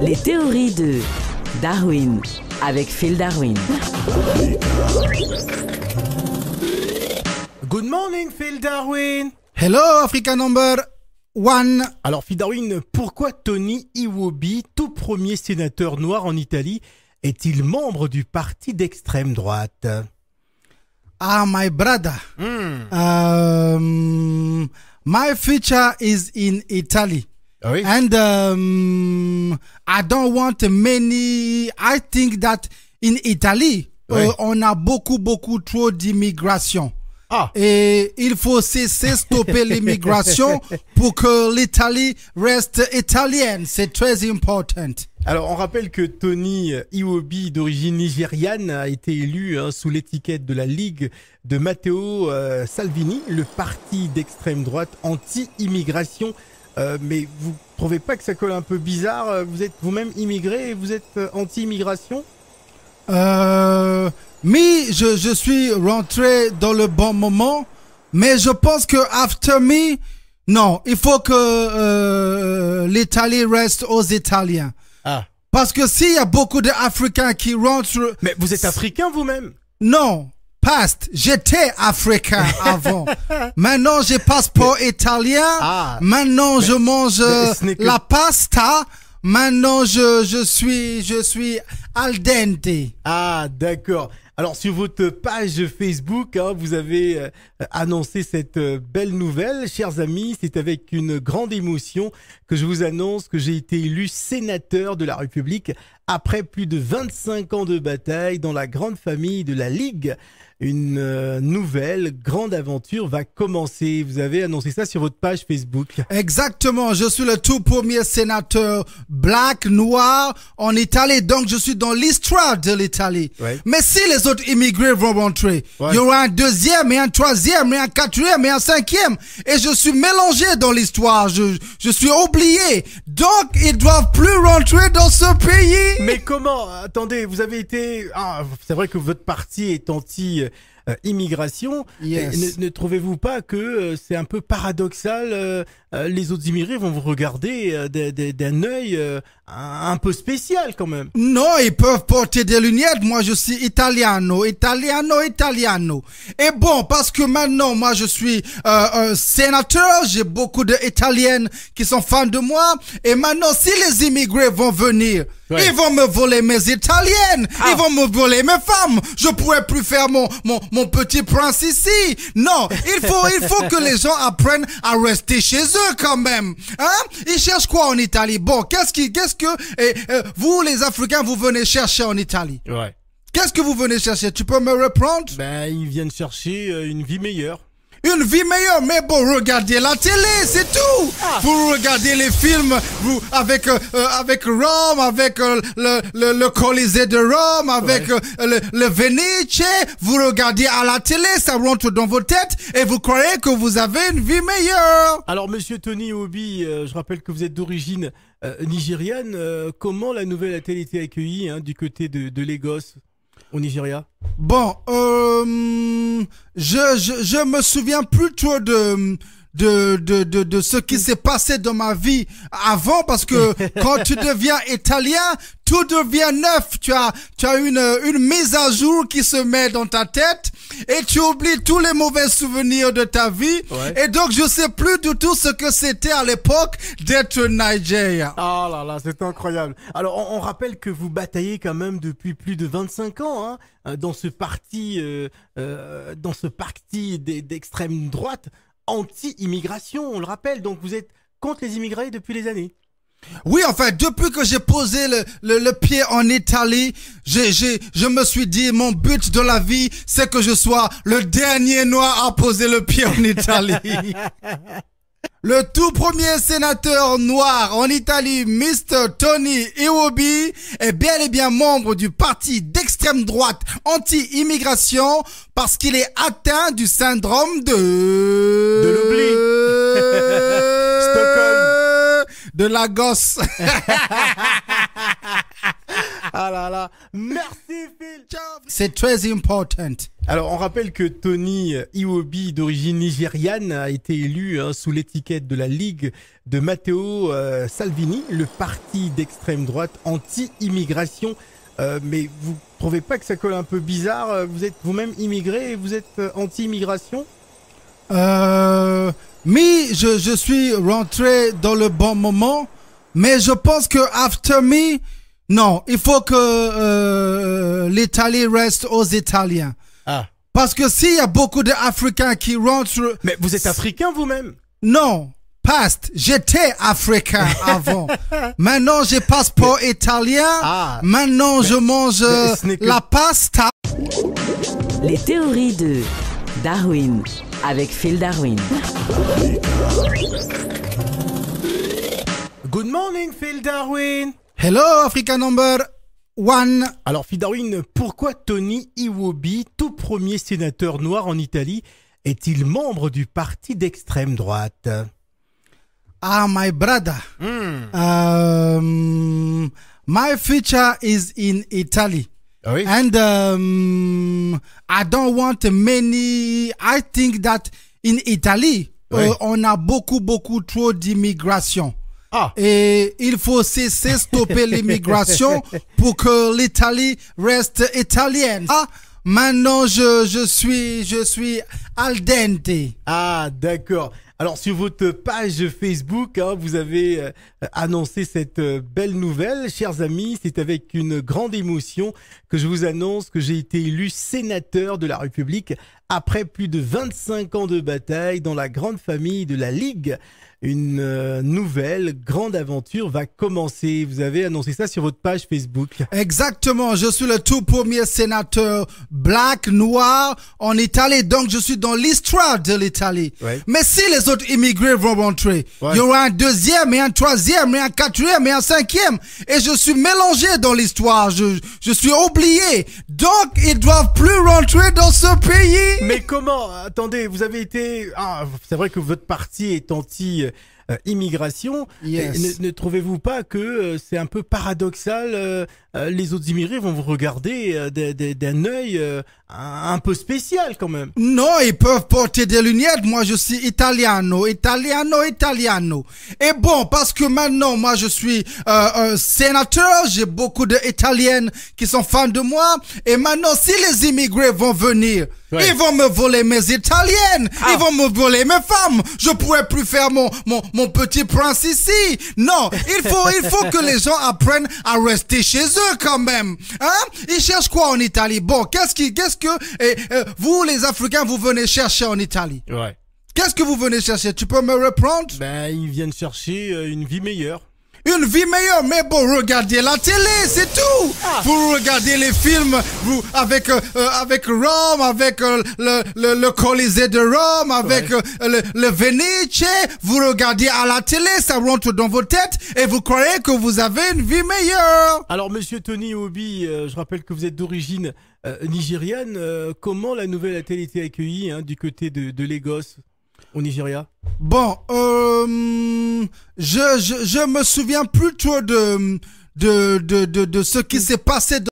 Les théories de Darwin avec Phil Darwin. Good morning Phil Darwin. Hello Africa number one. Alors Phil Darwin, pourquoi Tony Iwobi, tout premier sénateur noir en Italie, est-il membre du parti d'extrême droite Ah my brother. Hmm. Um, my future is in Italy. Ah And um, I don't want many. I think that in Italy, uh, on a beaucoup, beaucoup trop d'immigration. Ah. Et il faut cesser, stopper l'immigration pour que l'Italie reste italienne. C'est très important. Alors, on rappelle que Tony Iwobi, d'origine nigériane, a été élu hein, sous l'étiquette de la Ligue de Matteo euh, Salvini, le parti d'extrême droite anti-immigration euh, mais vous trouvez pas que ça colle un peu bizarre euh, Vous êtes vous-même immigré et vous êtes euh, anti-immigration euh, Mais je, je, suis rentré dans le bon moment, mais je pense que after me, non, il faut que l'Italie reste aux Italiens. Ah. Parce que s'il y a beaucoup d'Africains qui rentrent... Mais vous êtes africain vous-même Non, j'étais africain avant. Maintenant, j'ai passeport italien. Ah. Maintenant, je mange euh, la pasta. Maintenant, je, je suis, je suis al dente. Ah, d'accord. Alors, sur votre page Facebook, hein, vous avez euh, annoncé cette euh, belle nouvelle. Chers amis, c'est avec une grande émotion que je vous annonce que j'ai été élu sénateur de la République après plus de 25 ans de bataille dans la grande famille de la Ligue. Une euh, nouvelle grande aventure va commencer. Vous avez annoncé ça sur votre page Facebook. Exactement. Je suis le tout premier sénateur black, noir en Italie. Donc, je suis dans l'histoire de l'Italie. Mais si les autres immigrés vont rentrer, il y aura un deuxième et un troisième et un quatrième et un cinquième. Et je suis mélangé dans l'histoire. Je, je suis oublié. Donc, ils doivent plus rentrer dans ce pays. Mais comment Attendez, vous avez été. Ah, c'est vrai que votre parti est anti. Euh, immigration. Ne, trouvez-vous pas que euh, c'est un peu paradoxal euh, Les autres immigrés vont vous regarder d'un œil un, un peu spécial quand même. Non, ils peuvent porter des lunettes. Moi, je suis italiano, italiano, italiano. Et bon, parce que maintenant, moi, je suis un sénateur, j'ai beaucoup d'Italiennes qui sont fans de moi. Et maintenant, si les immigrés vont venir ils vont me voler mes italiennes. Ah. Ils vont me voler mes femmes. Je pourrais plus faire mon, mon, mon petit prince ici. Non, il faut, il faut que les gens apprennent à rester chez eux quand même. Hein? Ils cherchent quoi en Italie? Bon, qu'est-ce qui, qu'est-ce que, eh, eh, vous, les Africains, vous venez chercher en Italie? Ouais. Qu'est-ce que vous venez chercher? Tu peux me reprendre? Ben, ils viennent chercher euh, une vie meilleure une vie meilleure. Mais bon, regardez la télé, c'est tout. Pour ah. Vous regardez les films vous, avec, euh, euh, avec Rome, avec euh, le, le, Colisée de Rome, avec le, le Vous regardez à la télé, ça rentre dans vos têtes et vous croyez que vous avez une vie meilleure. Alors, monsieur Tony Obi, je rappelle que vous êtes d'origine nigériane. comment la nouvelle a-t-elle été accueillie hein, du côté de, de Lagos au Nigeria Bon, euh, je, je, me souviens plus de, de, de, de, de ce qui s'est passé dans ma vie avant parce que quand tu deviens italien, tout devient neuf. Tu as, tu as une, une mise à jour qui se met dans ta tête et tu oublies tous les mauvais souvenirs de ta vie. Et donc, je sais plus du tout ce que c'était à l'époque d'être Nigeria. Ah là là, c'est incroyable. Alors, on, rappelle que vous bataillez quand même depuis plus de 25 ans hein, euh, dans ce parti, euh, euh, dans ce parti d'extrême droite anti-immigration, on le rappelle. Donc vous êtes contre les immigrés depuis les années. Oui, en fait, depuis que j'ai posé le, le, pied en Italie, j'ai, j'ai, je me suis dit, mon but de la vie, c'est que je sois le dernier noir à poser le pied en Italie. Le tout premier sénateur noir en Italie, Mr. Tony Iwobi, est bel et bien membre du parti d'extrême droite anti-immigration parce qu'il est atteint du syndrome de... De l'oubli. Stockholm. De gosse. Ah là là. Merci Phil. C'est très important. Alors, on rappelle que Tony Iwobi, d'origine nigériane, a été élu hein, sous l'étiquette de la Ligue de Matteo euh, Salvini, le parti d'extrême droite anti-immigration. Euh, mais vous trouvez pas que ça colle un peu bizarre Vous êtes vous-même immigré et vous êtes euh, anti-immigration euh, Mais je, je suis rentré dans le bon moment. Mais je pense que after me, non, il faut que euh, l'Italie reste aux Italiens. Ah. Parce que s'il y a beaucoup d'Africains qui rentrent... Mais vous êtes africain vous-même Non, past. J'étais africain avant. Maintenant, j'ai passeport italien. Ah. Maintenant, je mange euh, la pasta. Les théories de Darwin avec Phil Darwin. Good morning, Phil Darwin. Hello Africa Number One. Alors Fidarwin, pourquoi Tony Iwobi, tout premier sénateur noir en Italie, est-il membre du parti d'extrême droite Ah, my brother. Hmm. Um, my future is in Italy. Ah And um, I don't want many. I think that in Italy, uh, on a beaucoup, beaucoup trop d'immigration. Ah. Et il faut cesser, stopper l'immigration pour que l'Italie reste italienne. Ah, maintenant je, je suis, je suis al dente. Ah, d'accord. Alors sur votre page Facebook, hein, vous avez euh, annoncé cette euh, belle nouvelle, chers amis. C'est avec une grande émotion que je vous annonce que j'ai été élu sénateur de la République après plus de 25 ans de bataille dans la grande famille de la Ligue. Une euh, nouvelle grande aventure va commencer. Vous avez annoncé ça sur votre page Facebook. Exactement. Je suis le tout premier sénateur black, noir en Italie. Donc, je suis dans l'histoire de l'Italie. Mais si les autres immigrés vont rentrer, il y aura un deuxième et un troisième et un quatrième et un cinquième. Et je suis mélangé dans l'histoire. je suis oublié. Donc, ils doivent plus rentrer dans ce pays Mais comment Attendez, vous avez été... Ah, c'est vrai que votre parti est anti... Euh, immigration. Ne, trouvez-vous pas que euh, c'est un peu paradoxal euh, Les autres immigrés vont vous regarder d'un œil un peu spécial quand même. Non, ils peuvent porter des lunettes. Moi, je suis italiano, italiano, italiano. Et bon, parce que maintenant, moi, je suis un sénateur, j'ai beaucoup d'Italiennes qui sont fans de moi. Et maintenant, si les immigrés vont venir... Ils vont me voler mes italiennes. Ah. Ils vont me voler mes femmes. Je pourrais plus faire mon, mon, mon petit prince ici. Non, il faut, il faut que les gens apprennent à rester chez eux quand même. Hein? Ils cherchent quoi en Italie? Bon, qu'est-ce qui, qu'est-ce que, eh, eh, vous, les Africains, vous venez chercher en Italie? Ouais. Qu'est-ce que vous venez chercher? Tu peux me reprendre? Ben, ils viennent chercher euh, une vie meilleure une vie meilleure. Mais bon, regardez la télé, c'est tout. Ah. Vous regardez les films vous, avec, euh, avec Rome, avec euh, le, le, Colisée de Rome, avec euh, le, le Vous regardez à la télé, ça rentre dans vos têtes et vous croyez que vous avez une vie meilleure. Alors, monsieur Tony Obi, je rappelle que vous êtes d'origine nigériane. comment la nouvelle a-t-elle été accueillie hein, du côté de, de Lagos au Nigeria Bon, euh, je, je, me souviens plutôt de, de, de, de, ce qui s'est passé